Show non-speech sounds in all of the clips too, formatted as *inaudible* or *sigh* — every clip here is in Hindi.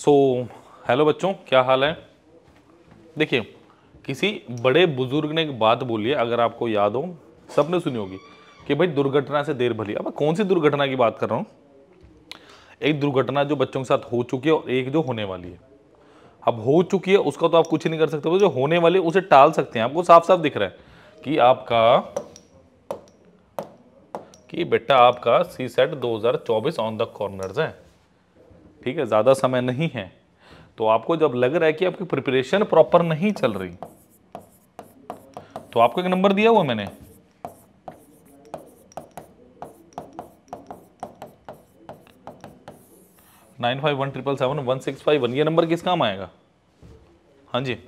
सो so, हेलो बच्चों क्या हाल है देखिए किसी बड़े बुजुर्ग ने एक बात बोली है अगर आपको याद हो सबने सुनी होगी कि भाई दुर्घटना से देर भली अब कौन सी दुर्घटना की बात कर रहा हूँ एक दुर्घटना जो बच्चों के साथ हो चुकी है और एक जो होने वाली है अब हो चुकी है उसका तो आप कुछ नहीं कर सकते तो जो होने वाली उसे टाल सकते हैं आपको साफ साफ दिख रहा है कि आपका कि बेटा आपका सी सेट चौबीस ऑन द कॉर्नर है ठीक है ज़्यादा समय नहीं है तो आपको जब लग रहा है कि आपकी प्रिपरेशन प्रॉपर नहीं चल रही तो आपको एक नंबर दिया हुआ मैंने nine five one triple seven one six five one ये नंबर किस काम आएगा हाँ जी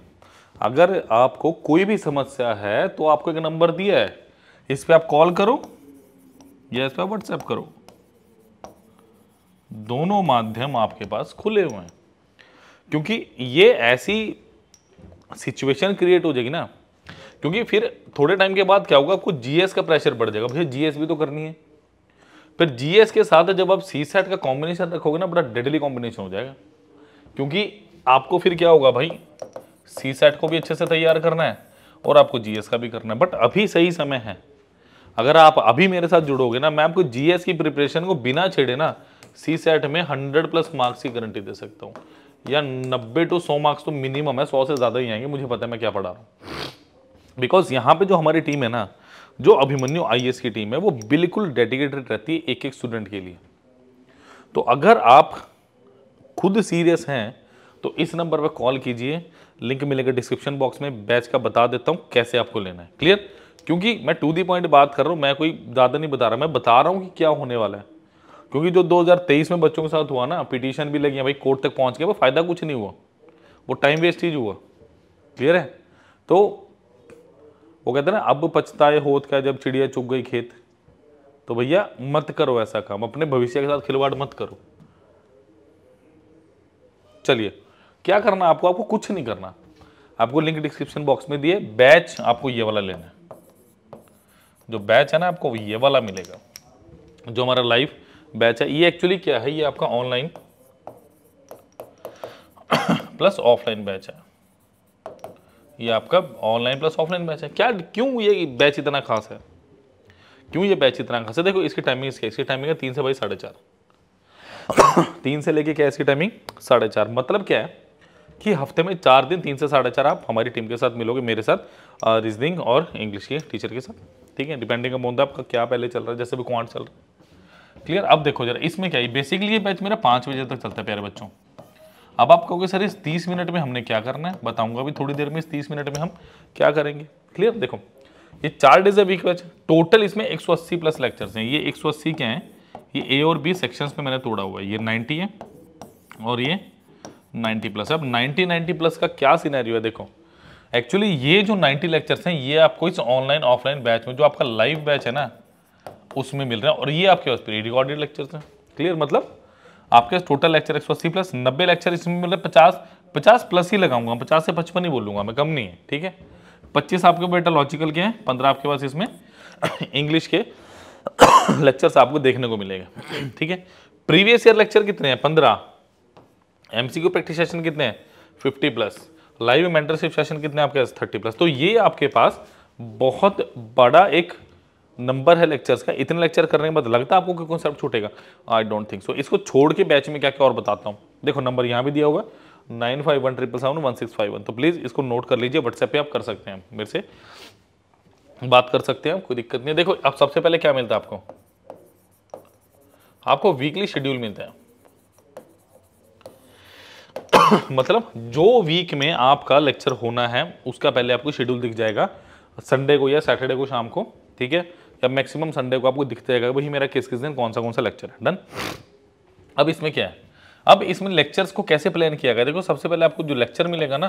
अगर आपको कोई भी समस्या है तो आपको एक नंबर दिया है इस पर आप कॉल करो या इस पर व्हाट्सएप करो दोनों माध्यम आपके पास खुले हुए हैं क्योंकि ये ऐसी सिचुएशन क्रिएट हो जाएगी ना क्योंकि फिर थोड़े टाइम के बाद क्या होगा कुछ जीएस का प्रेशर बढ़ जाएगा भैया जीएस भी तो करनी है फिर जीएस के साथ जब आप सी सेट का कॉम्बिनेशन रखोगे ना बड़ा डेडली कॉम्बिनेशन हो जाएगा क्योंकि आपको फिर क्या होगा भाई सी सेट को भी अच्छे से तैयार करना है और आपको जीएस का भी करना है बट अभी सही समय है अगर आप अभी मेरे साथ जुड़ोगे ना मैं आपको जीएस की प्रिपरेशन को बिना छेड़े ना सी सेट में हंड्रेड प्लस मार्क्स की गारंटी दे सकता हूँ या नब्बे टू सौ मार्क्स तो मिनिमम है सौ से ज़्यादा ही आएंगे मुझे पता है मैं क्या पढ़ा रहा हूँ बिकॉज यहाँ पे जो हमारी टीम है ना जो अभिमन्यु आई की टीम है वो बिल्कुल डेडिकेटेड रहती है एक एक स्टूडेंट के लिए तो अगर आप खुद सीरियस हैं तो इस नंबर पर कॉल कीजिए लिंक मिलेगा डिस्क्रिप्शन बॉक्स में बैच का बता देता हूँ कैसे आपको लेना है क्लियर क्योंकि मैं टू दी पॉइंट बात कर रहा हूँ मैं कोई ज़्यादा नहीं बता रहा मैं बता रहा हूँ कि क्या होने वाला है क्योंकि जो 2023 में बच्चों के साथ हुआ ना पिटीशन भी लगी भाई कोर्ट तक पहुंच गया वो फ़ायदा कुछ नहीं हुआ वो टाइम वेस्ट ही हुआ क्लियर है तो वो कहते ना अब पछताए होत का जब चिड़िया चुग गई खेत तो भैया मत करो ऐसा काम अपने भविष्य के साथ खिलवाड़ मत करो चलिए क्या करना आपको आपको कुछ नहीं करना आपको लिंक डिस्क्रिप्शन बॉक्स में दिए बैच आपको ये वाला लेना है जो बैच है ना आपको ये वाला मिलेगा जो हमारा लाइफ बैच है ये एक्चुअली क्या है ये आपका ऑनलाइन प्लस ऑफलाइन बैच है ये आपका ऑनलाइन प्लस ऑफलाइन बैच है क्या क्यों ये बैच इतना खास है क्यों ये बैच इतना खास है देखो इसकी टाइमिंग इसकी इसकी टाइमिंग है तीन से भाई साढ़े चार *coughs* तीन से लेके क्या इसकी टाइमिंग साढ़े चार मतलब क्या है कि हफ्ते में चार दिन तीन से साढ़े चार आप हमारी टीम के साथ मिलोगे मेरे साथ रीजनिंग और इंग्लिश के टीचर के साथ ठीक है डिपेंडिंग अपॉन आपका क्या पहले चल रहा है जैसे भी क्वांट चल रहा है क्लियर अब देखो जरा इसमें क्या है बेसिकली ये बैच मेरा पाँच बजे तक चलता है प्यारे बच्चों अब आप कहोगे सर इस तीस मिनट में हमने क्या करना है बताऊंगा अभी थोड़ी देर में इस तीस मिनट में हम क्या करेंगे क्लियर देखो ये चार days a week batch total इसमें एक प्लस लेक्चर्स हैं ये 180 क्या हैं ये ए और बी सेक्शंस में मैंने तोड़ा हुआ है ये नाइन्टी है और ये नाइन्टी प्लस अब नाइन्टी नाइन्टी प्लस का क्या सीनारी है देखो एक्चुअली ये जो 90 लेक्चर्स हैं ये आपको इस ऑनलाइन ऑफलाइन बैच में जो आपका लाइव बैच है ना उसमें मिल रहे हैं और ये आपके पास प्री रिकॉर्डेड लेक्चर हैं क्लियर मतलब आपके टोटल लेक्चर एक अस्सी प्लस नब्बे लेक्चर इसमें मिल रहे पचास पचास प्लस ही लगाऊंगा पचास से पचपन ही बोलूंगा मैं कम नहीं है ठीक है पच्चीस आपके बेटा लॉजिकल के हैं पंद्रह आपके पास इसमें इंग्लिश *coughs* के लेक्चर्स *coughs* आपको देखने को मिलेगा ठीक है प्रीवियस ईयर लेक्चर कितने हैं पंद्रह एमसीक्यू प्रैक्टिस सेशन कितने हैं fifty plus live mentorship session कितने आपके पास थर्टी प्लस तो ये आपके पास बहुत बड़ा एक नंबर है लेक्चर्स का इतने लेक्चर करने के बाद लगता है आपको कोई कॉन्सेप्ट छूटेगा आई डोंट थिंक सो इसको छोड़ के बैच में क्या क्या और बताता हूँ देखो नंबर यहाँ भी दिया होगा nine five one triple seven one six five one तो प्लीज़ इसको नोट कर लीजिए व्हाट्सएप पे आप कर सकते हैं मेरे से बात कर सकते हैं कोई दिक्कत नहीं है देखो अब सबसे पहले क्या मिलता है आपको आपको वीकली शेड्यूल मिलता है *coughs* मतलब जो वीक में आपका लेक्चर होना है उसका पहले आपको शेड्यूल दिख जाएगा संडे को या सैटरडे को शाम को ठीक है या मैक्सिमम संडे को आपको दिखते रहेगा भाई मेरा किस किस दिन कौन सा कौन सा लेक्चर है डन अब इसमें क्या है अब इसमें लेक्चर्स को कैसे प्लान किया गया देखो सबसे पहले आपको जो लेक्चर मिलेगा ना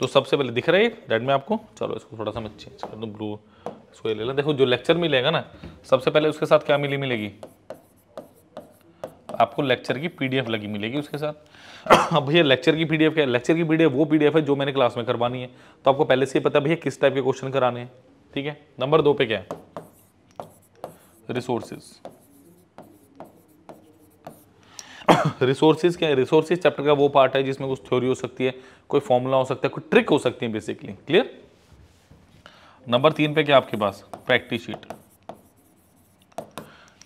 तो सबसे पहले दिख रहा है रेड में आपको चलो इसको थोड़ा सा मैं चेंज कर दूँ ब्लू इसको ले लेना देखो जो लेक्चर मिलेगा ना सबसे पहले उसके साथ क्या मिली मिलेगी आपको लेक्चर की पीडीएफ लगी मिलेगी उसके साथ अब भैया लेक्चर की पीडीएफ क्या है लेक्चर की पीडीएफ वो पीडीएफ है जो मैंने क्लास में करवानी है तो आपको पहले से ही पता भैया किस टाइप के क्वेश्चन कराने हैं ठीक है नंबर दो पे क्या है रिसोर्सेज रिसोर्सेज *coughs* क्या है रिसोर्सेज चैप्टर का वो पार्ट है जिसमें कुछ थ्योरी हो सकती है कोई फॉर्मूला हो सकता है कोई ट्रिक हो सकती है बेसिकली क्लियर नंबर तीन पे क्या आपके पास प्रैक्टिस शीट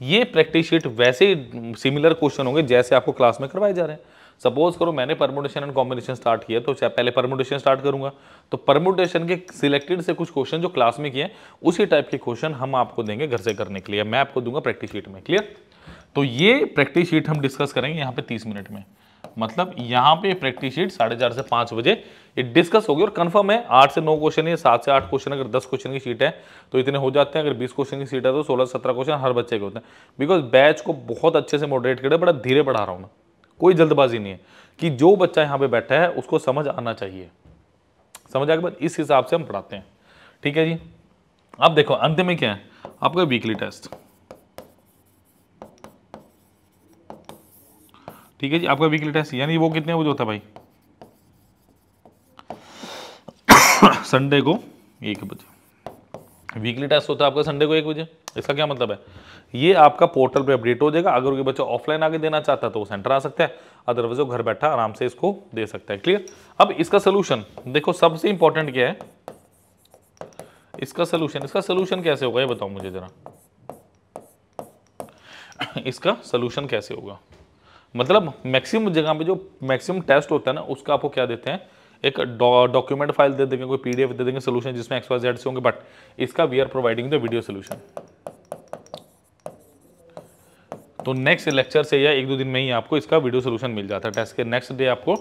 ये प्रैक्टिस शीट वैसे ही सिमिलर क्वेश्चन होंगे जैसे आपको क्लास में करवाए जा रहे हैं सपोज करो मैंने परमोटेशन एंड कॉम्बिनेशन स्टार्ट किया तो पहले परमोटेशन स्टार्ट करूंगा तो परमोटेशन के सिलेक्टेड से कुछ क्वेश्चन जो क्लास में किए उसी टाइप के क्वेश्चन हम आपको देंगे घर से करने के लिए मैं आपको दूंगा प्रैक्टिस शीट में क्लियर तो ये प्रैक्टिस शीट हम डिस्कस करेंगे यहाँ पे तीस मिनट में मतलब यहाँ पे प्रैक्टिस शीट साढ़े चार से पाँच बजे ये डिस्कस होगी और कंफर्म है आठ से नौ क्वेश्चन है सात से आठ क्वेश्चन अगर दस क्वेश्चन की सीट है तो इतने हो जाते हैं अगर बीस क्वेश्चन की सीट है तो सोलह सत्रह क्वेश्चन हर बच्चे के होते हैं बिकॉज बैच को बहुत अच्छे से मॉडरेट करे बड़ा धीरे पढ़ा रहा हूँ मैं कोई जल्दबाजी नहीं है कि जो बच्चा यहाँ पे बैठा है उसको समझ आना चाहिए समझ आने के बाद इस हिसाब से हम पढ़ाते हैं ठीक है जी अब देखो अंत में क्या है आपका वीकली टेस्ट ठीक है जी आपका वीकली टेस्ट यानी वो कितने बजे होता है भाई *coughs* संडे को एक बजे वीकली टेस्ट होता है आपका संडे को एक बजे इसका क्या मतलब है ये आपका पोर्टल पे अपडेट हो जाएगा अगर कोई बच्चा ऑफलाइन आगे देना चाहता है तो वो सेंटर आ सकता है अदरवाइज वो घर बैठा आराम से इसको दे सकता है क्लियर अब इसका सोल्यूशन देखो सबसे इंपॉर्टेंट क्या है इसका सोल्यूशन इसका सोल्यूशन कैसे होगा ये बताओ मुझे ज़रा *coughs* इसका सोल्यूशन कैसे होगा मतलब मैक्सिमम जगह पे जो मैक्सिमम टेस्ट होता है ना उसका आपको क्या देते हैं एक डॉक्यूमेंट फाइल दे देंगे कोई पीडीएफ दे देंगे सोल्यूशन जिसमें एक्सवाइज वाई से होंगे बट इसका we are providing the video solution तो नेक्स्ट लेक्चर से या एक दो दिन में ही आपको इसका वीडियो सोल्यूशन मिल जाता है टेस्ट के नेक्स्ट डे आपको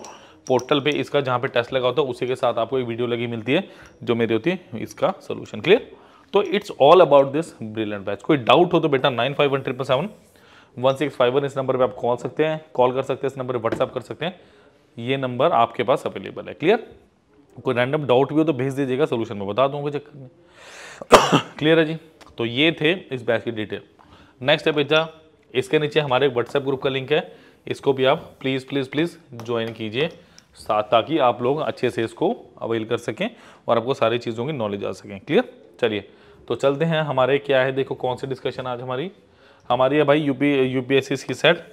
पोर्टल पे इसका जहाँ पे टेस्ट लगा होता है उसी के साथ आपको एक वीडियो लगी मिलती है जो मेरी होती है इसका सोल्यूशन क्लियर तो it's all about this brilliant batch कोई डाउट हो तो बेटा nine five one triple seven one six five one इस नंबर पे आप कॉल सकते हैं कॉल कर सकते हैं इस नंबर पर व्हाट्सअप कर सकते हैं ये नंबर आपके पास अवेलेबल है क्लियर कोई रैंडम डाउट भी हो तो भेज दीजिएगा सोल्यूशन में बता दूंगा चक्कर में क्लियर *coughs* है जी तो ये थे इस बैच की डिटेल नेक्स्ट है बेटा इसके नीचे हमारे व्हाट्सएप ग्रुप का लिंक है इसको भी आप प्लीज़ प्लीज़ प्लीज़ ज्वाइन कीजिए साथ ताकि आप लोग अच्छे से इसको अवेल कर सकें और आपको सारी चीज़ों की नॉलेज आ सकें क्लियर चलिए तो चलते हैं हमारे क्या है देखो कौन सी डिस्कशन आज हमारी हमारी है भाई यूपी यूपीएससी की सेट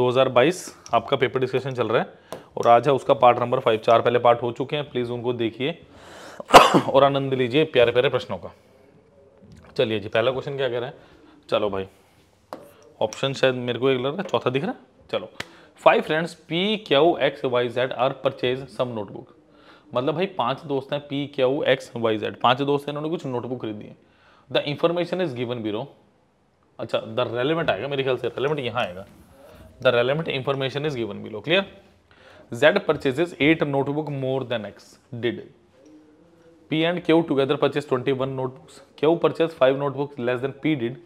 2022 आपका पेपर डिस्कशन चल रहा है और आज है उसका पार्ट नंबर फाइव चार पहले पार्ट हो चुके हैं प्लीज़ उनको देखिए और आनंद लीजिए प्यारे प्यारे प्रश्नों का चलिए जी पहला क्वेश्चन क्या कह रहे हैं चलो भाई ऑप्शन शायद मेरे को एक लग रहा है चौथा दिख रहा है चलो five friends P Q X Y Z are purchase some notebook मतलब भाई पांच दोस्त हैं P Q X Y Z पांच दोस्त हैं इन्होंने कुछ नोटबुक खरीदी है द इंफॉर्मेशन इज गिवन बीरो अच्छा द रेलिवेंट आएगा मेरे ख्याल से रेलिवेंट यहाँ आएगा the relevant information is given below clear Z purchases eight notebook more than X did P and Q together purchase twenty one notebooks Q purchase five notebooks less than P did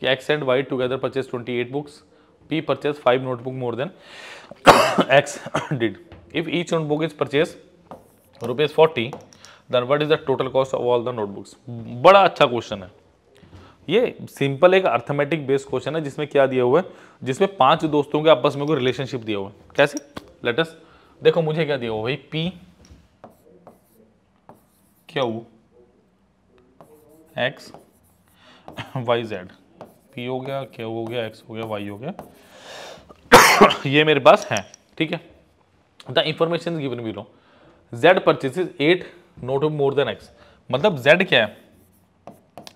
कि X and Y together purchase 28 books p purchased 5 notebook more than *coughs* x *coughs* did if each notebook is purchase rupees forty then what is the total cost of all the notebooks बड़ा अच्छा क्वेश्चन है ये सिंपल एक अर्थमेटिक बेस्ड क्वेश्चन है जिसमें क्या दिया हुआ है जिसमें पांच दोस्तों के आपस में कोई रिलेशनशिप दिया हुआ है कैसे लेटस देखो मुझे क्या दिया हुआ भाई पी क्या हुआ एक्स वाई जेड पी हो गया के हो गया एक्स हो गया वाई हो गया *coughs* ये मेरे पास है ठीक है the information given below Z purchase eight note more than X मतलब जेड क्या है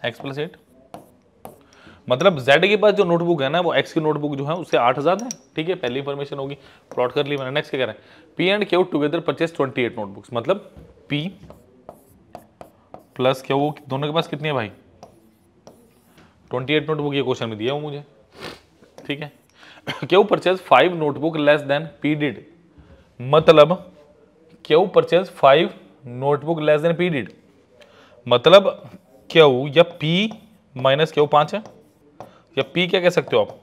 एक्स प्लस एट मतलब Z के पास जो नोटबुक है ना वो X की नोटबुक जो है उससे आठ हज़ार है ठीक है पहली इंफॉर्मेशन होगी प्लॉट कर ली मैंने नेक्स्ट क्या करें P and Q together purchase 28 notebooks मतलब P प्लस क्यू दोनों के पास कितनी है भाई ट्वेंटी एट नोटबुक ये क्वेश्चन में दिया हूँ मुझे ठीक है Q purchase five notebook less than P did मतलब Q purchase five notebook less than P did मतलब क्यों या पी माइनस क्यों पाँच है या पी क्या कह सकते हो आप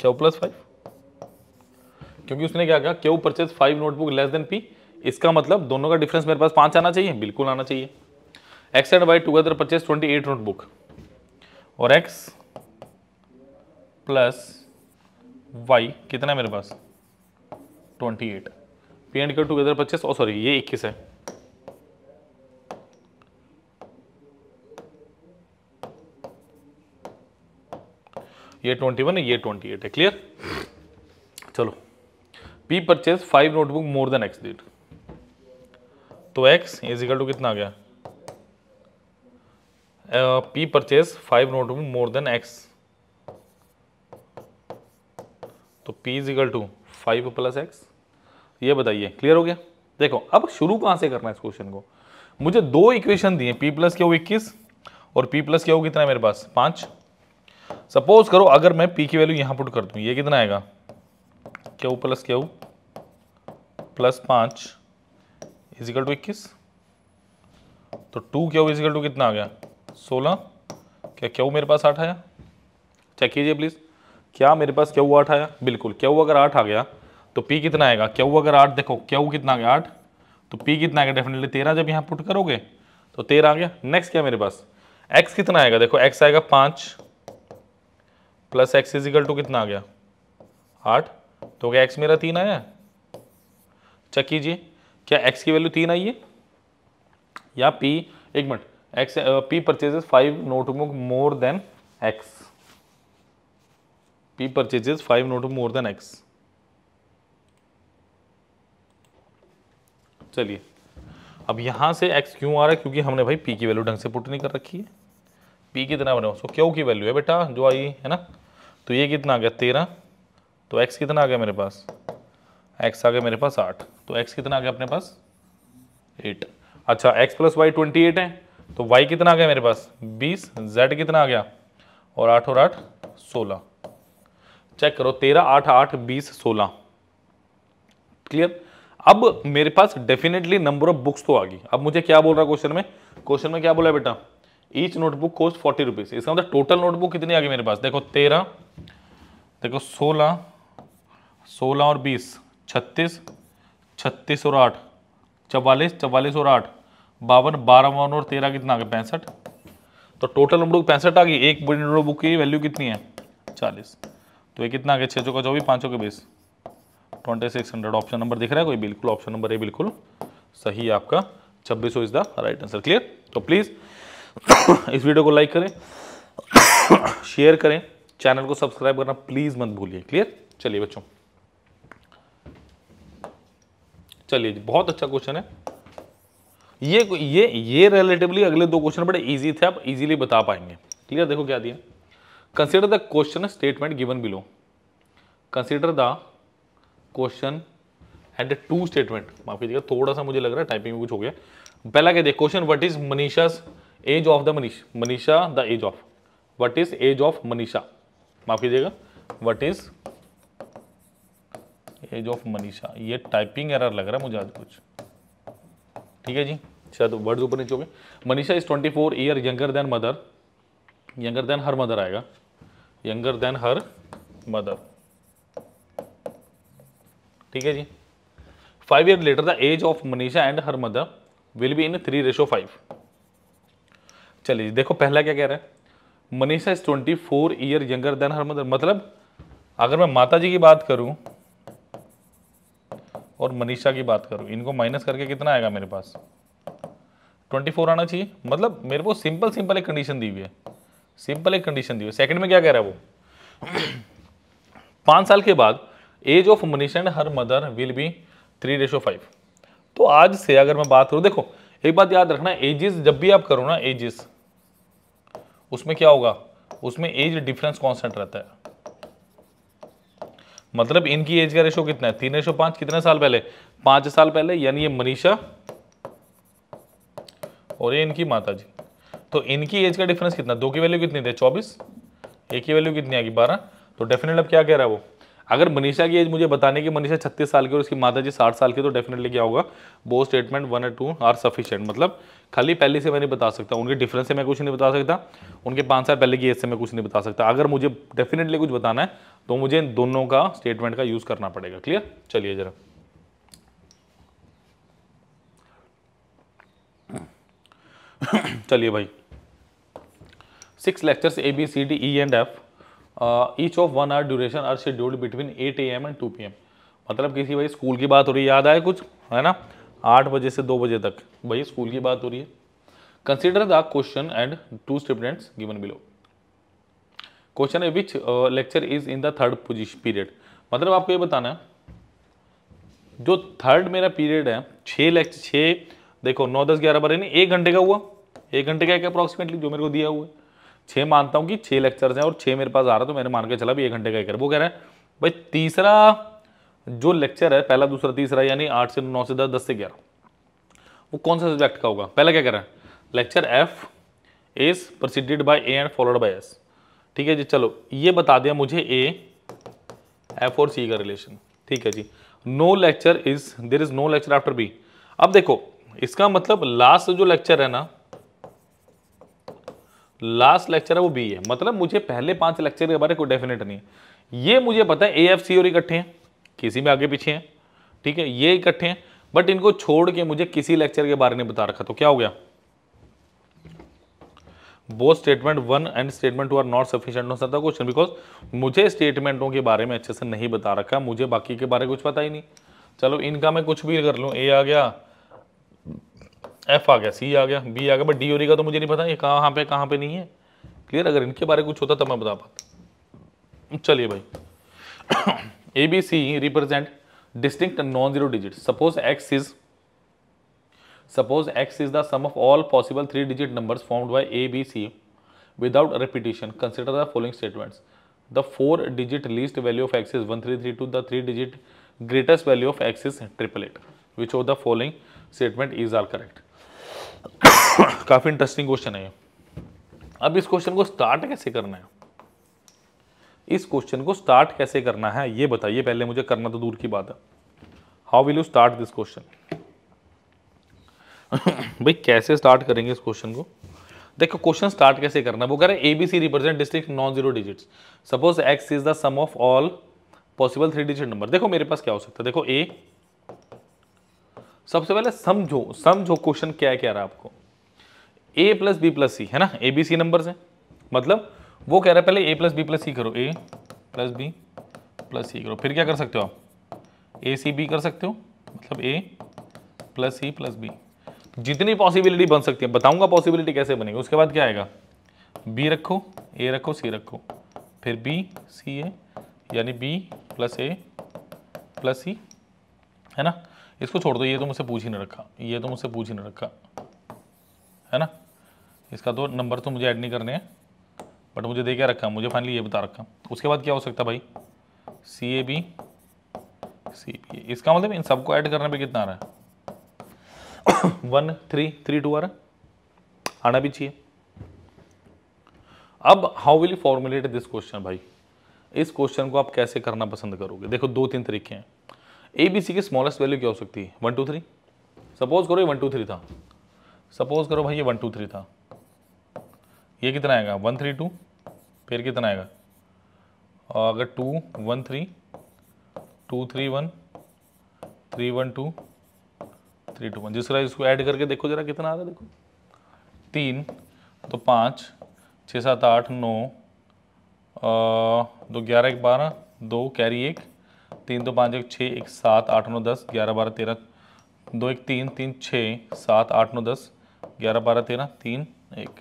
क्यों प्लस फाइव क्योंकि उसने क्या कहा Q purchase five notebook less than P इसका मतलब दोनों का डिफरेंस मेरे पास पाँच आना चाहिए बिल्कुल आना चाहिए X and Y together purchase twenty eight notebook और x प्लस वाई कितना है मेरे पास 28 eight P and Q together पच्चीस और oh, सॉरी ये 21 है ये 21 है ये 28 है क्लियर चलो P purchase five notebook more than X did तो एक्स इजिकल टू कितना आ गया Uh, P purchase 5 notebook more than X. तो P is equal to five plus X ये बताइए क्लियर हो गया देखो अब शुरू कहां से करना है इस क्वेश्चन को मुझे दो इक्वेशन दिए P प्लस क्या हो इक्कीस और P प्लस क्या हो कितना है मेरे पास पांच सपोज करो अगर मैं P की वैल्यू यहां पुट कर दू ये कितना आएगा क्या प्लस क्या प्लस पांच इजिकल टू इक्कीस तो टू क्या इजिकल टू कितना आ गया सोलह क्या क्यों मेरे पास आठ आया चेक कीजिए प्लीज़ क्या मेरे पास क्यों आठ आया बिल्कुल क्यों अगर आठ आ गया तो पी कितना आएगा क्यों अगर आठ देखो क्यों कितना आ गया आठ तो पी कितना आएगा डेफिनेटली तेरह जब यहाँ पुट करोगे तो तेरह आ गया नेक्स्ट क्या मेरे पास एक्स कितना आएगा देखो एक्स आएगा पाँच प्लस एक्स इजिकल टू कितना आ गया आठ तो क्या एक्स मेरा तीन आया चेक कीजिए क्या एक्स की वैल्यू तीन आई है या पी एक minute X uh, P purchases 5 notebook more than X. P purchases 5 notebook more than X. चलिए अब यहां से x क्यों आ रहा है क्योंकि हमने भाई p की वैल्यू ढंग से पुट नहीं कर रखी है p कितना बने उसको क्यों की वैल्यू है बेटा जो आई है ना तो ये कितना आ गया तेरह तो x कितना आ गया मेरे पास x आ गया मेरे पास आठ तो x कितना आ गया अपने पास एट अच्छा x plus Y twenty eight है तो y कितना आ गया मेरे पास 20 z कितना आ गया और आठ और आठ सोलह चेक करो तेरह आठ आठ बीस सोलह क्लियर अब मेरे पास डेफिनेटली नंबर ऑफ बुक्स तो आ गई अब मुझे क्या बोल रहा है क्वेश्चन में क्वेश्चन में क्या बोला बेटा each notebook cost forty rupees इसका मतलब टोटल नोटबुक कितनी आ गई मेरे पास देखो तेरह देखो सोलह सोलह और बीस छत्तीस छत्तीस और आठ चवालीस चवालीस और आठ बावन बारह बावन और तेरह कितना आ गया पैंसठ तो टोटल नंबर पैंसठ आ गई एक नोट बुक की वैल्यू कितनी है चालीस तो ये कितना आ गया छः चौका चौबीस पाँचों के बीस twenty six hundred option number दिख रहा है कोई बिल्कुल ऑप्शन नंबर है बिल्कुल सही है आपका छब्बीस सौ is the right answer clear तो प्लीज़ *coughs* इस वीडियो को लाइक करें शेयर *coughs* करें चैनल को सब्सक्राइब करना प्लीज़ मत भूलिए क्लियर चलिए बच्चों चलिए बहुत अच्छा क्वेश्चन है ये ये ये रिलेटिवली अगले दो क्वेश्चन बड़े ईजी थे आप इजीली बता पाएंगे क्लियर देखो क्या दिया consider the question statement given below consider the question and two statement माफ कीजिएगा थोड़ा सा मुझे लग रहा है टाइपिंग में कुछ हो गया पहला क्या देखिए question what is Manisha age of the Manish Manisha the age of what is age of Manisha माफ कीजिएगा what is age of Manisha ये टाइपिंग एरर लग रहा है मुझे आज कुछ ठीक है जी शायद वर्ड्स ऊपर नीचे हो गए Manisha is twenty four year younger than mother younger than her mother आएगा यंगर देन हर मदर ठीक है जी five year later the age of Manisha and her mother will be in three ratio five चलिए देखो पहला क्या कह रहा है Manisha is twenty four year younger than her mother मतलब अगर मैं माता जी की बात करूं और मनीषा की बात करूँ इनको माइनस करके कितना आएगा मेरे पास 24 आना चाहिए मतलब मेरे को सिंपल सिंपल एक कंडीशन दी हुई है सिंपल एक कंडीशन दी हुई है सेकंड में क्या कह रहा है वो पाँच साल के बाद age of Manisha and her mother will be three ratio five तो आज से अगर मैं बात करूँ देखो एक बात याद रखना एजिस जब भी आप करो ना एजिस उसमें क्या होगा उसमें एज डिफरेंस कॉन्सेंट रहता है मतलब इनकी एज का रेशो कितना है तीन रेशो पांच कितने साल पहले पांच साल पहले यानी ये मनीषा और ये इनकी माता जी तो इनकी एज का डिफरेंस कितना दो की वैल्यू कितनी थी चौबीस एक की वैल्यू कितनी आ बारह तो डेफिनेट अब क्या कह रहा है वो अगर मनीषा की एज मुझे बताने की मनीषा छत्तीस साल की और उसकी माता जी साठ साल की तो डेफिनेटली क्या होगा वो statement one and two are sufficient मतलब खाली पहले से मैं नहीं बता सकता उनके डिफरेंस से मैं कुछ नहीं बता सकता उनके पाँच साल पहले की एज से मैं कुछ नहीं बता सकता अगर मुझे डेफिनेटली कुछ बताना है तो मुझे इन दोनों का स्टेटमेंट का यूज करना पड़ेगा क्लियर चलिए जरा चलिए भाई six lectures A B C D E and F each of one are duration are scheduled between eight A M and two P M मतलब किसी भाई स्कूल की बात हो रही है याद आए कुछ है ना आठ बजे से दो बजे तक भाई स्कूल की बात हो रही है consider the question and two students given below question है which lecture is in the third position period मतलब आपको ये बताना है जो थर्ड मेरा पीरियड है छः लेक्चर छः देखो नौ दस ग्यारह बारह नहीं एक घंटे का हुआ एक घंटे का एक अप्रॉक्सीमेटली जो मेरे को दिया हुआ है छः मानता हूँ कि छः लेक्चर्स हैं और छः मेरे पास आ रहा है तो मैंने मान के चला भी एक घंटे का एक वो कह रहा है भाई तीसरा जो लेक्चर है पहला दूसरा तीसरा यानी आठ से नौ से दस दस से ग्यारह वो कौन सा सब्जेक्ट का होगा पहला क्या कह रहा है lecture F is proceeded by A and followed by S ठीक है जी चलो ये बता दिया मुझे ए एफ और सी का रिलेशन ठीक है जी no lecture is there is no lecture after B अब देखो इसका मतलब लास्ट जो लेक्चर है ना लास्ट लेक्चर है वो बी है मतलब मुझे पहले पांच लेक्चर के बारे में कोई डेफिनेट नहीं है ये मुझे पता है ए एफ सी और e इकट्ठे हैं किसी में आगे पीछे हैं ठीक है ये इकट्ठे हैं बट इनको छोड़ के मुझे किसी लेक्चर के बारे में बता रखा तो क्या हो गया वो statement one and statement two are not sufficient हो सकता क्वेश्चन बिकॉज मुझे स्टेटमेंटों के बारे में अच्छे से नहीं बता रखा मुझे बाकी के बारे में कुछ पता ही नहीं चलो इनका मैं कुछ भी कर लूँ ए आ गया एफ आ गया सी आ गया बी आ गया बट डी और e का तो मुझे नहीं पता ये कहाँ पे कहाँ पे नहीं है क्लियर अगर इनके बारे में कुछ होता तब तो मैं बता पाता चलिए भाई A B C represent distinct non zero digit suppose X is suppose X is the sum of all possible three digit numbers formed by A B C without repetition consider the following statements the four digit least value of x is one three three two the three digit greatest value of x is triple eight which of the following statement is are correct काफी इंटरेस्टिंग क्वेश्चन है ये अब इस क्वेश्चन को स्टार्ट कैसे करना है इस क्वेश्चन को स्टार्ट कैसे करना है ये बताइए पहले मुझे करना तो दूर की बात है how will you start this question *laughs* भाई कैसे स्टार्ट करेंगे इस क्वेश्चन को देखो क्वेश्चन स्टार्ट कैसे करना है वो कह रहे हैं A B C represent district non zero digits suppose X is the sum of all possible three digit number देखो मेरे पास क्या हो सकता है देखो ए सबसे पहले समझो समझो क्वेश्चन क्या कह रहा है आपको A plus B plus C है ना ए बी सी नंबर है मतलब वो कह रहा है पहले A plus B plus C करो A plus B plus C करो फिर क्या कर सकते हो आप ए सी बी कर सकते हो मतलब A plus C plus B जितनी पॉसिबिलिटी बन सकती है बताऊंगा पॉसिबिलिटी कैसे बनेगी उसके बाद क्या आएगा बी रखो ए रखो सी रखो फिर बी सी ए यानी B plus A plus C है ना इसको छोड़ दो ये तो मुझसे पूछ ही नहीं रखा ये तो मुझसे पूछ ही नहीं रखा है ना इसका तो नंबर तो मुझे ऐड नहीं करने हैं बट मुझे दे क्या रखा मुझे फाइनली ये बता रखा उसके बाद क्या हो सकता भाई सी ए बी सी बी इसका मतलब इन सबको ऐड करने पे कितना आ रहा है वन थ्री थ्री टू आ रहा आना भी चाहिए अब how will you formulate this question भाई इस क्वेश्चन को आप कैसे करना पसंद करोगे देखो दो तीन तरीके हैं ए बी सी की स्मॉलेस्ट वैल्यू क्या हो सकती है वन टू थ्री सपोज करो ये वन टू थ्री था सपोज करो भाई ये वन टू थ्री था ये कितना आएगा वन थ्री टू फिर कितना आएगा अगर two one three two three one three one two three two one तरह इसको ऐड करके देखो जरा कितना आ रहा है देखो तीन तो पाँच छः सात आठ नौ दो ग्यारह एक बारह दो कैरी एक तीन दो पाँच एक छः एक सात आठ नौ दस ग्यारह बारह तेरह दो एक तीन तीन छः सात आठ नौ दस ग्यारह बारह तेरह तीन एक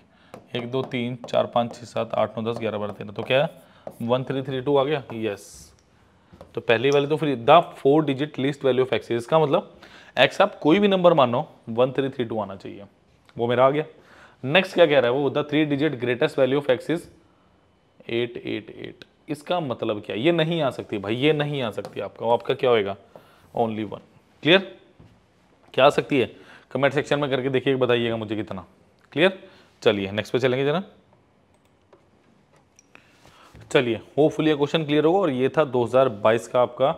एक दो तीन चार पाँच छः सात आठ नौ दस ग्यारह बारह तेरह तो क्या वन थ्री थ्री टू आ गया यस तो पहली वाली तो फिर the four digit least value of x इसका मतलब एक्स आप कोई भी नंबर मानो वन थ्री थ्री टू आना चाहिए वो मेरा आ गया नेक्स्ट क्या कह रहा है वो the three digit greatest value of x is eight eight eight इसका मतलब क्या ये नहीं आ सकती भाई ये नहीं आ सकती आपका आपका क्या होएगा ओनली वन क्लियर क्या आ सकती है कमेंट सेक्शन में करके देखिए बताइएगा मुझे कितना क्लियर चलिए नेक्स्ट पे चलेंगे जरा चलिए होपफुली ये क्वेश्चन क्लियर होगा और ये था 2022 का आपका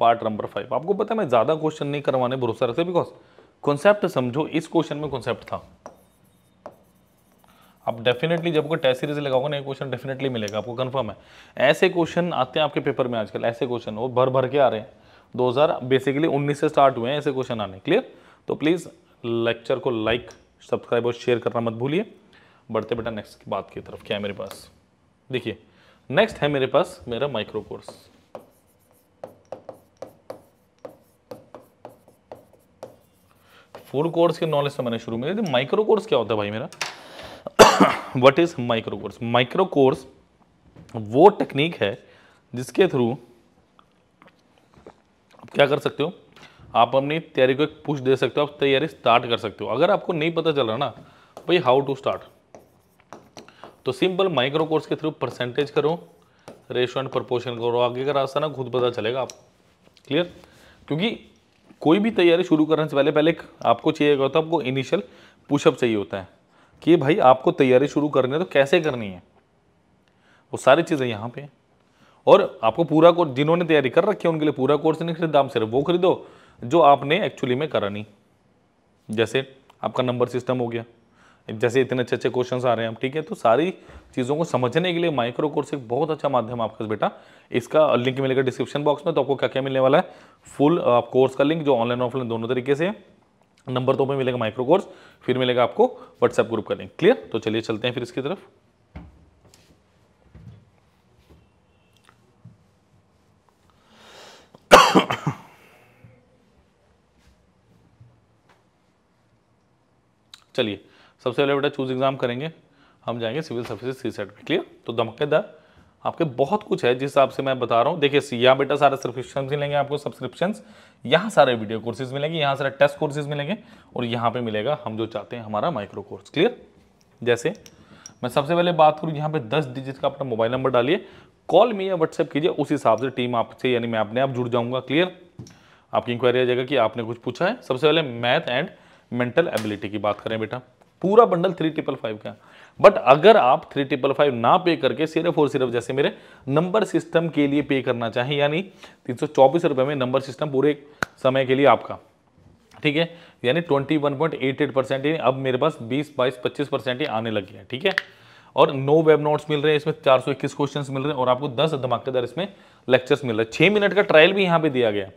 पार्ट नंबर फाइव आपको पता है मैं ज़्यादा क्वेश्चन नहीं करवाने भरोसा रखते बिकॉज कॉन्सेप्ट समझो इस क्वेश्चन में कॉन्सेप्ट था आप डेफिनेटली जब कोई टेस्ट सीरीज लगाओगे ना क्वेश्चन डेफिनेटली मिलेगा आपको कंफर्म है ऐसे क्वेश्चन आते हैं आपके पेपर में आजकल ऐसे क्वेश्चन वो भर भर के आ रहे हैं दो बेसिकली उन्नीस से स्टार्ट हुए हैं ऐसे क्वेश्चन आने क्लियर तो प्लीज़ लेक्चर को लाइक सब्सक्राइब और शेयर करना मत भूलिए बढ़ते बेटा नेक्स्ट की बात की तरफ क्या है मेरे पास देखिए नेक्स्ट है मेरे पास मेरा माइक्रो कोर्स फोर कोर्स के नॉलेज से मैंने शुरू में दी माइक्रो कोर्स क्या होता है भाई मेरा what is micro course micro course वो टेक्निक है जिसके थ्रू आप क्या कर सकते हो आप अपनी तैयारी को एक पुश दे सकते हो आप तैयारी स्टार्ट कर सकते हो अगर आपको नहीं पता चल रहा ना भाई हाउ टू स्टार्ट तो सिंपल माइक्रो कोर्स के थ्रू परसेंटेज करो रेशो एंड प्रपोर्शन करो आगे का रास्ता ना खुद पता चलेगा आप क्लियर क्योंकि कोई भी तैयारी शुरू करने से पहले पहले एक आपको चाहिए होता है आपको इनिशियल पुशअप चाहिए होता है कि भाई आपको तैयारी शुरू करनी है तो कैसे करनी है वो सारी चीज़ें यहाँ पे और आपको पूरा कोर्स जिन्होंने तैयारी कर रखी है उनके लिए पूरा कोर्स नहीं खरीदा आप सिर्फ वो खरीदो जो आपने एक्चुअली में करा नहीं जैसे आपका नंबर सिस्टम हो गया जैसे इतने अच्छे अच्छे क्वेश्चन आ रहे हैं ठीक है तो सारी चीज़ों को समझने के लिए माइक्रो कोर्स एक बहुत अच्छा माध्यम आपका बेटा इसका लिंक मिलेगा डिस्क्रिप्शन बॉक्स में तो आपको क्या क्या मिलने वाला है फुल कोर्स का लिंक जो ऑनलाइन ऑफलाइन दोनों तरीके से नंबर तो में मिलेगा माइक्रो कोर्स फिर मिलेगा आपको व्हाट्सएप ग्रुप का लिंक क्लियर तो चलिए चलते हैं फिर इसकी तरफ *coughs* चलिए सबसे पहले बेटा चूज एग्जाम करेंगे हम जाएंगे सिविल सर्विसेज सी सेट में क्लियर तो धमकेदार आपके बहुत कुछ है जिस हिसाब से मैं बता रहा हूँ देखिए यहाँ बेटा सारा सब्सक्रिप्शन मिलेंगे आपको सब्सक्रिप्शन यहाँ सारे वीडियो कोर्सेज मिलेंगे यहाँ सारे टेस्ट कोर्सेज मिलेंगे और यहाँ पे मिलेगा हम जो चाहते हैं हमारा माइक्रो कोर्स क्लियर जैसे मैं सबसे पहले बात करूँ यहाँ पे दस डिजिट का अपना मोबाइल नंबर डालिए कॉल में या व्हाट्सएप कीजिए उस हिसाब से टीम आपसे यानी मैं अपने आप जुड़ जाऊँगा क्लियर आपकी इंक्वायरी आ जाएगा कि आपने कुछ पूछा है सबसे पहले मैथ एंड मेंटल एबिलिटी की बात करें बेटा पूरा बंडल थ्री ट्रिपल फाइव का बट अगर आप थ्री ट्रिपल फाइव ना पे करके सिर्फ और सिर्फ जैसे मेरे नंबर सिस्टम के लिए पे करना चाहें यानी तीन सौ चौबीस रुपये में नंबर सिस्टम पूरे समय के लिए आपका ठीक है यानी twenty one point eight eight percent अब मेरे पास बीस बाईस पच्चीस परसेंट ही आने लग गया ठीक है और नो वेब नोट्स मिल रहे हैं इसमें चार सौ इक्कीस क्वेश्चन मिल रहे हैं और आपको दस धमाकेदार इसमें लेक्चर्स मिल रहे हैं छः मिनट का ट्रायल भी यहाँ पे दिया गया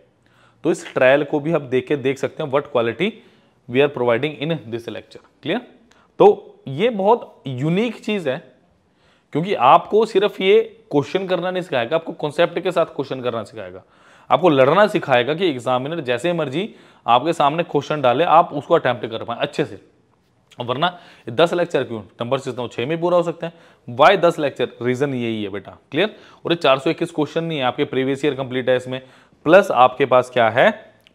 तो इस ट्रायल को भी आप देख के देख सकते हैं what quality we are providing in this lecture clear तो ये बहुत यूनिक चीज़ है क्योंकि आपको सिर्फ ये क्वेश्चन करना नहीं सिखाएगा आपको कॉन्सेप्ट के साथ क्वेश्चन करना सिखाएगा आपको लड़ना सिखाएगा कि एग्जामिनर जैसे मर्जी आपके सामने क्वेश्चन डाले आप उसको अटैम्प्ट कर पाए अच्छे से वरना दस लेक्चर क्यों नंबर सिस्टम छह में पूरा हो सकते हैं वाई दस लेक्चर रीज़न यही है बेटा क्लियर और चार सौ इक्कीस क्वेश्चन नहीं है आपके प्रीवियस ईयर कंप्लीट है इसमें प्लस आपके पास क्या है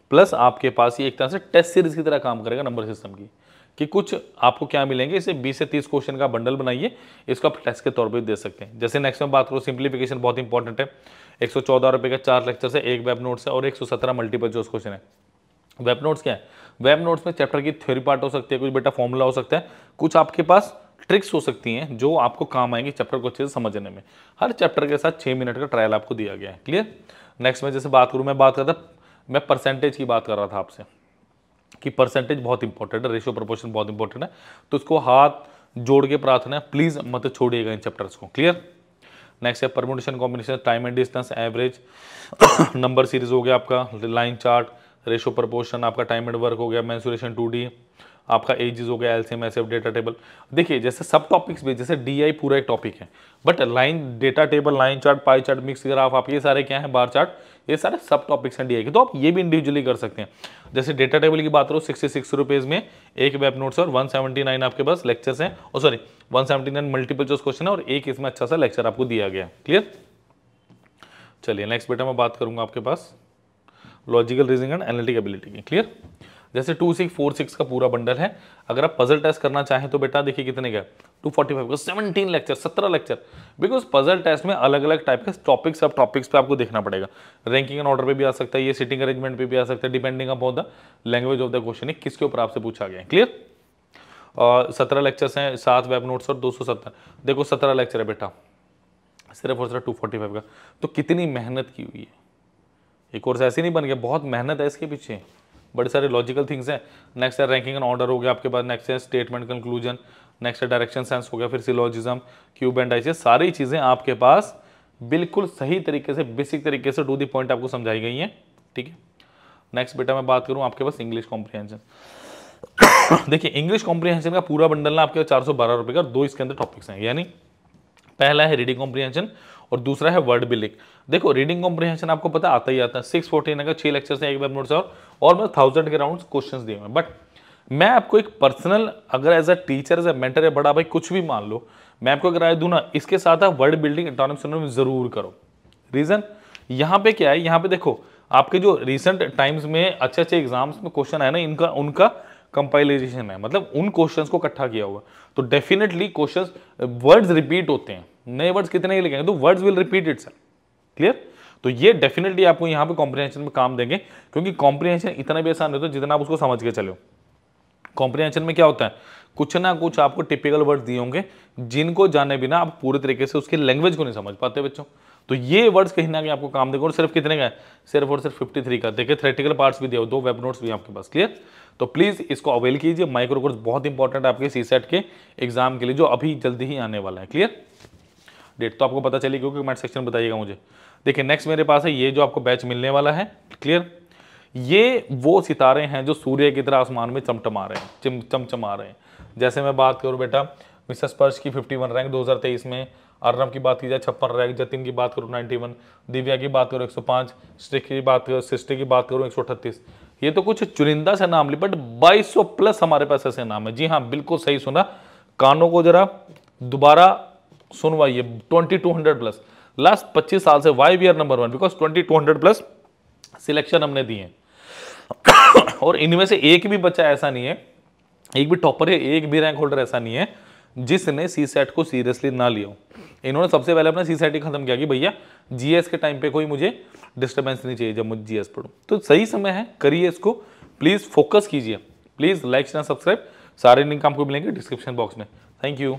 प्लस आपके पास ये एक तरह से टेस्ट सीरीज की तरह काम करेगा नंबर सिस्टम की कि कुछ आपको क्या मिलेंगे इसे 20 से 30 क्वेश्चन का बंडल बनाइए इसको आप टेस्ट के तौर पर दे सकते हैं जैसे नेक्स्ट में बात करो सिंप्लीफिकेशन बहुत इंपॉर्टेंट है एक सौ का चार लेक्चर है एक वेब नोट्स है और एक मल्टीपल चॉइस क्वेश्चन है वेब नोट्स क्या है वेब नोट्स में चैप्टर की थ्योरी पार्ट हो सकती है कुछ बेटा फॉर्मूला हो सकता है कुछ आपके पास ट्रिक्स हो सकती हैं जो आपको काम आएंगे चैप्टर को अच्छे से समझने में हर चैप्टर के साथ छः मिनट का ट्रायल आपको दिया गया है क्लियर नेक्स्ट में जैसे बात करूँ मैं बात करता मैं परसेंटेज की बात कर रहा था आपसे कि परसेंटेज बहुत इंपॉर्टेंट है रेशियो प्रोपोर्शन बहुत इंपॉर्टेंट है तो उसको हाथ जोड़ के प्रार्थना है प्लीज़ मत छोड़िएगा इन चैप्टर्स को क्लियर नेक्स्ट है permutation combination time and distance average number series हो गया आपका लाइन चार्ट रेशो प्रपोर्शन आपका टाइम एंड वर्क हो गया मैंसुरेशन टू डी आपका एजिज हो गया एलसीएम एसएफ डेटा टेबल देखिए जैसे सब टॉपिक्स भी जैसे डीआई पूरा एक टॉपिक है but line data table line chart pie chart mix अगर आप ये सारे क्या हैं बार चार्ट ये सारे सब टॉपिक्स हैं डी के तो आप ये भी इंडिविजुअली कर सकते हैं जैसे डेटा टेबल की बात करो सिक्सटी सिक्स रुपीज़ में एक वेब नोट्स और वन सेवेंटी नाइन आपके पास लेक्चर्स हैं और sorry one seventy nine multiple choice question है और एक इसमें अच्छा सा लेक्चर आपको दिया गया क्लियर चलिए नेक्स्ट बेटा मैं बात करूंगा आपके पास logical reasoning and analytic ability की क्लियर जैसे टू सिक्स फोर सिक्स का पूरा बंडल है अगर आप पजल टेस्ट करना चाहें तो बेटा देखिए कितने का टू फोर्टी फाइव का सेवनटीन लेक्चर सत्रह लेक्चर बिकॉज पजल टेस्ट में अलग अलग टाइप के टॉपिक्स सब टॉपिक्स पे आपको देखना पड़ेगा रैंकिंग एंड ऑर्डर पे भी आ सकता है ये सिटिंग अरेंजमेंट पे भी आ सकता है depending upon the language of the question किसके ऊपर आपसे पूछा गया है क्लियर और सत्रह लेक्चर्स हैं सात वेब नोट्स और दो सौ सत्तर देखो सत्रह लेक्चर है बेटा सिर्फ और सिर्फ टू फोर्टी फाइव का तो कितनी मेहनत की हुई है ये कोर्स ऐसे नहीं बन गया बहुत मेहनत है इसके पीछे बड़े सारे लॉजिकल थिंग्स हैं नेक्स्ट है रैंकिंग एंड ऑर्डर हो गया आपके पास नेक्स्ट है स्टेटमेंट कंक्लूजन नेक्स्ट है डायरेक्शन सेंस हो गया फिर सिलोजिज्म क्यूब एंड डाइस सारी चीज़ें आपके पास बिल्कुल सही तरीके से बेसिक तरीके से टू दी पॉइंट आपको समझाई गई हैं ठीक है नेक्स्ट बेटा मैं बात करूँ आपके पास इंग्लिश कॉम्प्रीहेंशन *coughs* देखिए इंग्लिश कॉम्प्रीहेंशन का पूरा बंडल ना आपके पास चार सौ बारह रुपये का दो इसके अंदर टॉपिक्स हैं यानी पहला है रीडिंग कॉम्प्रीहेंशन और दूसरा है वर्ड बिलिक देखो रीडिंग कॉम्प्रिहेंशन आपको पता आता ही आता है सिक्स फोर्टीन अगर छह लेक्चर से एक बार नोट्स और, और मैं थाउजेंड के राउंड क्वेश्चन दिए हुए बट मैं आपको एक पर्सनल अगर as a teacher as a mentor या बड़ा भाई कुछ भी मान लो मैं आपको अगर राय दू ना इसके साथ आप वर्ड बिल्डिंग इकोनॉमिक सिनोनिम ज़रूर करो रीज़न यहाँ पे क्या है यहाँ पे देखो आपके जो रिसेंट टाइम्स में अच्छे अच्छे एग्जाम्स में क्वेश्चन है ना इनका उनका कंपाइलेशन है मतलब उन क्वेश्चंस को इकट्ठा किया हुआ तो डेफिनेटली क्वेश्चंस वर्ड्स रिपीट होते हैं नए वर्ड्स कितने ही लिखेंगे तो words will repeat it clear तो ये डेफिनेटली आपको यहां पे कॉम्प्रिहेंशन में काम देंगे क्योंकि कॉम्प्रिहेंशन इतना भी आसान नहीं होता जितना आप उसको समझ के चलो कॉम्प्रिहेंशन में क्या होता है कुछ ना कुछ आपको टिपिकल वर्ड दिए होंगे जिनको जाने बिना आप पूरे तरीके से उसकी लैंग्वेज को नहीं समझ पाते बच्चों तो ये वर्ड्स कहीं ना कहीं आपको काम देंगे और सिर्फ कितने का है सिर्फ और सिर्फ 53 का देखिए थ्रेटिकल पार्ट्स भी दिया दो वेब नोट्स भी आपके पास क्लियर तो प्लीज़ इसको अवेल कीजिए माइक्रो कोर्स बहुत इंपॉर्टेंट है आपके सी सेट के एग्जाम के लिए जो अभी जल्दी ही आने वाला है क्लियर डेट तो आपको पता चली क्योंकि कमेंट सेक्शन में बताइएगा मुझे देखिए नेक्स्ट मेरे पास है ये जो आपको बैच मिलने वाला है क्लियर ये वो सितारे हैं जो सूर्य की तरह आसमान में चमटमा रहे हैं चिम चमचमा रहे हैं जैसे मैं बात करूँ बेटा मिसर स्पर्श की 51 रैंक 2023 में अर्नब की बात की जाए छप्पन रैंक जतिन की बात करूँ 91 दिव्या की बात करूँ 105 सौ की बात करूँ सिस्टर की बात करूँ एक ये तो कुछ चुनिंदा से नाम ली बट 2200 प्लस हमारे पास ऐसे नाम है जी हाँ बिल्कुल सही सुना कानों को जरा दोबारा सुनवाई है twenty two hundred plus last पच्चीस साल से why we are number one because twenty two hundred plus selection हमने दिए हैं *coughs* और इनमें से एक भी बच्चा ऐसा नहीं है एक भी टॉपर है एक भी रैंक होल्डर ऐसा नहीं है जिसने सी सेट को सीरियसली ना लिया इन्होंने सबसे पहले अपना सी सेट ही खत्म किया कि भैया जीएस के टाइम पे कोई मुझे डिस्टर्बेंस नहीं चाहिए जब मुझे जीएस पढ़ूँ तो सही समय है करिए इसको प्लीज़ फोकस कीजिए प्लीज़ लाइक शेयर सब्सक्राइब सारे लिंक आपको मिलेंगे डिस्क्रिप्शन बॉक्स में थैंक यू